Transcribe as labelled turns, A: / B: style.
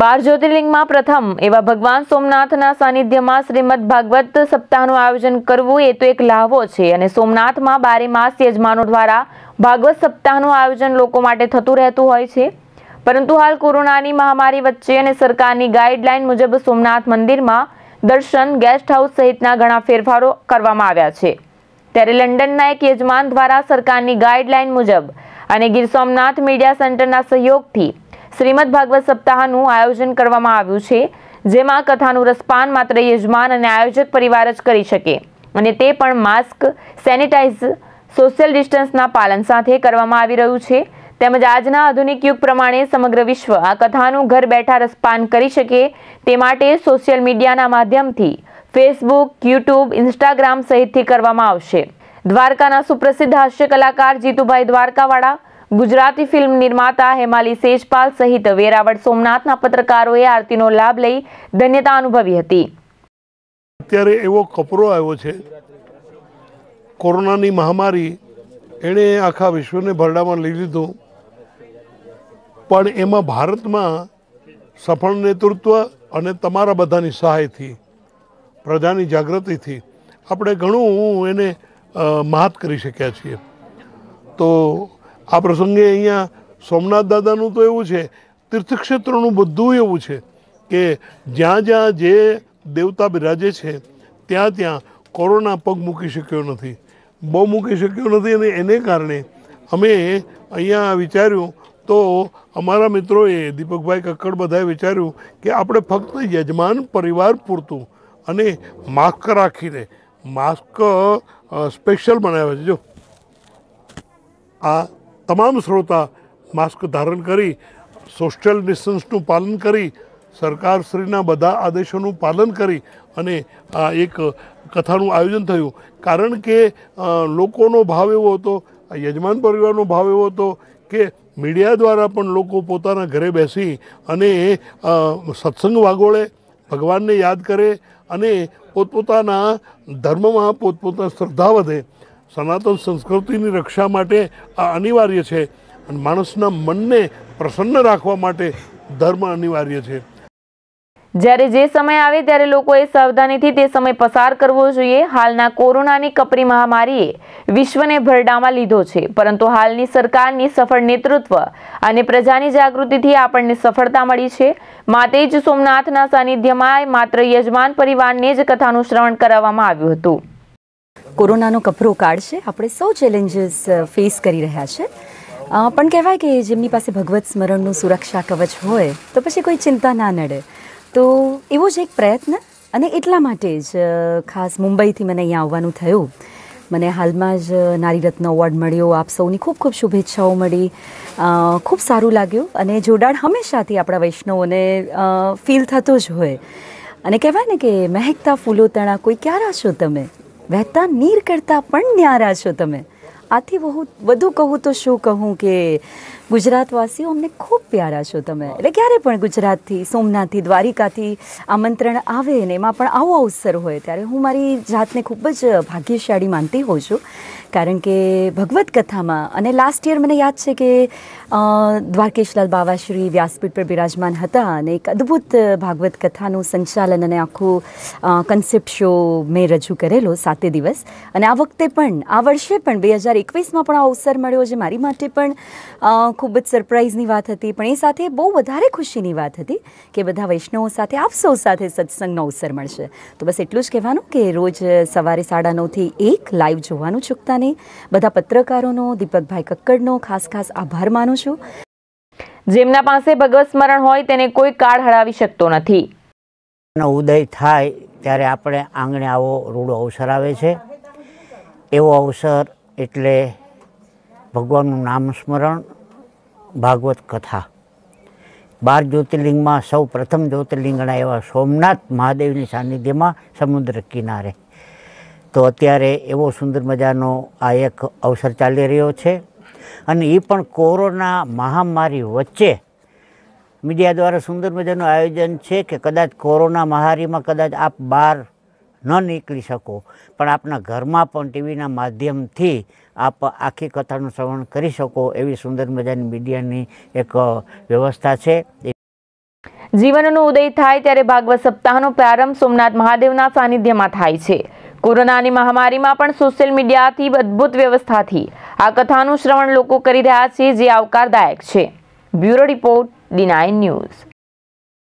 A: બાર જ્યોતિર્લિંગમાં પ્રથમ એવા ભગવાન સોમનાથના સાનિધ્યમાં શ્રીમદ ભાગવત સપ્તાહનું આયોજન કરવું એ તો એક લાહવો છે અને સોમનાથમાં બારે માસ યજમાનો દ્વારા ભાગવત સપ્તાહનું આયોજન લોકો માટે થતું રહેતું હોય છે પરંતુ હાલ કોરોનાની મહામારી વચ્ચે અને સરકારની ગાઈડલાઈન મુજબ સોમનાથ મંદિરમાં દર્શન ગેસ્ટ હાઉસ સહિતના ઘણા ફેરફારો કરવામાં આવ્યા છે ત્યારે લંડનના એક યજમાન દ્વારા સરકારની ગાઈડલાઈન મુજબ અને ગીર સોમનાથ મીડિયા સેન્ટરના સહયોગથી શ્રીમદ ભાગવત સપ્તાહનું આયોજન કરવામાં આવ્યું છે જેમાં કથાનું રસપાન માત્ર યજમાન અને આયોજક પરિવાર જ કરી શકે અને તે પણ માસ્ક સેનિટાઇઝ સોશિયલ ડિસ્ટન્સના પાલન સાથે કરવામાં આવી રહ્યું છે તેમજ આજના આધુનિક યુગ પ્રમાણે સમગ્ર વિશ્વ આ કથાનું ઘર બેઠા રસપાન કરી શકે તે માટે સોશિયલ મીડિયાના માધ્યમથી ફેસબુક યુટ્યુબ ઇન્સ્ટાગ્રામ સહિતથી કરવામાં આવશે દ્વારકાના સુપ્રસિદ્ધ હાસ્ય કલાકાર જીતુભાઈ દ્વારકાવાળા ગુજરાતી ફિલ્મ નિર્માતા હેમાલી સેજપાલ સહિત વેરાવળ સોમનાથના પત્રકારોએ આરતીનો લાભ લઈ ધન્યતા અનુભવી હતી
B: અત્યારે એવો કપરો આવ્યો છે કોરોનાની મહામારી એણે આખા વિશ્વને ભરડામાં લઈ લીધું પણ એમાં ભારતમાં સફળ નેતૃત્વ અને તમારા બધાની સહાયથી પ્રજાની જાગૃતિથી આપણે ઘણું એને મહાત કરી શક્યા છીએ તો આ પ્રસંગે અહીંયા સોમનાથ દાદાનું તો એવું છે તીર્થક્ષેત્રનું બધું એવું છે કે જ્યાં જ્યાં જે દેવતા બિરાજે છે ત્યાં ત્યાં કોરોના પગ મૂકી શક્યો નથી બહુ મૂકી શક્યો નથી અને એને કારણે અમે અહીંયા વિચાર્યું તો અમારા મિત્રોએ દીપકભાઈ કક્કડ બધાએ વિચાર્યું કે આપણે ફક્ત યજમાન પરિવાર પૂરતું અને માસ્ક રાખીને માસ્ક સ્પેશિયલ બનાવે છે જો આ તમામ શ્રોતા માસ્ક ધારણ કરી સોશિયલ ડિસ્ટન્સનું પાલન કરી સરકારશ્રીના બધા આદેશોનું પાલન કરી અને આ એક કથાનું આયોજન થયું કારણ કે લોકોનો ભાવ એવો હતો યજમાન પરિવારનો ભાવ એવો હતો કે મીડિયા દ્વારા પણ લોકો પોતાના ઘરે બેસી અને સત્સંગ વાગોળે ભગવાનને યાદ કરે અને પોતપોતાના ધર્મમાં પોતપોતાની શ્રદ્ધા વધે સનાતન સંસ્કૃતિની રક્ષા માટે આ અનિવાર્ય છે અને માણસના મનને પ્રસન્ન રાખવા માટે ધર્મ અનિવાર્ય છે
A: જ્યારે જે સમય આવે ત્યારે લોકોએ સાવધાનીથી તે સમય પસાર કરવો જોઈએ હાલના કોરોનાની કપરી મહામારીએ વિશ્વને ભરડામાં લીધો છે પરંતુ હાલની સરકારની સફળ નેતૃત્વ અને પ્રજાની જાગૃતિથી આપણને સફળતા મળી છે માટે જ સોમનાથના સાનિધ્યમાં માત્ર યજમાન પરિવારને જ કથાનું શ્રવણ કરાવવામાં આવ્યું હતું કોરોનાનો કપરો કાઢશે આપણે સૌ ચેલેન્જીસ
C: ફેસ કરી રહ્યા છે પણ કહેવાય કે જેમની પાસે ભગવત સ્મરણનું સુરક્ષા કવચ હોય તો પછી કોઈ ચિંતા ના નડે તો એવો જ એક પ્રયત્ન અને એટલા માટે જ ખાસ મુંબઈથી મને અહીંયા આવવાનું થયું મને હાલમાં જ નારીરત્ન એવોર્ડ મળ્યો આપ સૌની ખૂબ ખૂબ શુભેચ્છાઓ મળી ખૂબ સારું લાગ્યું અને જોડાણ હંમેશાથી આપણા વૈષ્ણવોને ફીલ થતો જ હોય અને કહેવાય ને કે મહેકતા ફૂલો તણા કોઈ ક્યાં છો તમે વહેતા નીર કરતાં પણ ન્યારા છો તમે આથી બહુ વધુ કહું તો શું કહું કે ગુજરાતવાસીઓ અમને ખૂબ પ્યારા છો તમે એટલે ક્યારે પણ ગુજરાતથી સોમનાથથી દ્વારિકાથી આમંત્રણ આવે ને એમાં પણ આવો અવસર હોય ત્યારે હું મારી જાતને ખૂબ જ ભાગ્યશાળી માનતી હોઉં છું કારણ કે ભગવત કથામાં અને લાસ્ટ યર મને યાદ છે કે દ્વારકેશલાલ બાવાશ્રી વ્યાસપીઠ પર બિરાજમાન હતા અને એક અદ્ભુત ભાગવત કથાનું સંચાલન અને આખું કન્સેપ્ટ શો મેં રજૂ કરેલો સાતે દિવસ અને આ વખતે પણ આ વર્ષે પણ બે હજાર એકવીસમાં પણ આ અવસર મળ્યો જે મારી માટે પણ ખૂબ જ સરપ્રાઇઝની વાત હતી પણ એ સાથે બહુ વધારે ખુશીની વાત હતી કે બધા વૈષ્ણવો સાથે આપ સૌ સાથે સત્સંગનો અવસર મળશે તો બસ એટલું જ કહેવાનું કે રોજ સવારે સાડા નવથી એક લાઈવ જોવાનું ચૂકતા અને બધા પત્રકારોનો દીપકભાઈ કક્કડનો ખાસ ખાસ આભાર માનું છું
A: જેમના પાસે ભગવત સ્મરણ હોય તેને કોઈ કાળ હરાવી શકતો
D: નથી ઉદય થાય ત્યારે આપણે આંગણે આવો રૂડો અવસર આવે છે એવો અવસર એટલે ભગવાનનું નામ સ્મરણ ભાગવત કથા બાર જ્યોતિર્લિંગમાં સૌ પ્રથમ જ્યોતિર્લિંગના એવા સોમનાથ મહાદેવની સાનિધ્યમાં સમુદ્ર કિનારે તો અત્યારે એવો સુંદર મજાનો આ એક અવસર ચાલી રહ્યો છે અને એ પણ કોરોના મહામારી વચ્ચે મીડિયા દ્વારા સુંદર મજાનું આયોજન છે કે કદાચ કોરોના મહામારીમાં કદાચ આપ બહાર ન નીકળી શકો પણ આપના ઘરમાં પણ ટીવીના માધ્યમથી આપ આખી કથાનું શ્રવણ કરી શકો એવી સુંદર મજાની મીડિયાની એક વ્યવસ્થા છે
A: જીવનનો ઉદય થાય ત્યારે ભાગવત સપ્તાહનો પ્રારંભ સોમનાથ મહાદેવના સાનિધ્યમાં થાય છે કોરોનાની મહામારીમાં પણ સોશિયલ મીડિયાથી અદ્ભુત વ્યવસ્થાથી આ કથાનું શ્રવણ લોકો કરી રહ્યા છે જે આવકારદાયક છે બ્યુરો રિપોર્ટ ડી ન્યૂઝ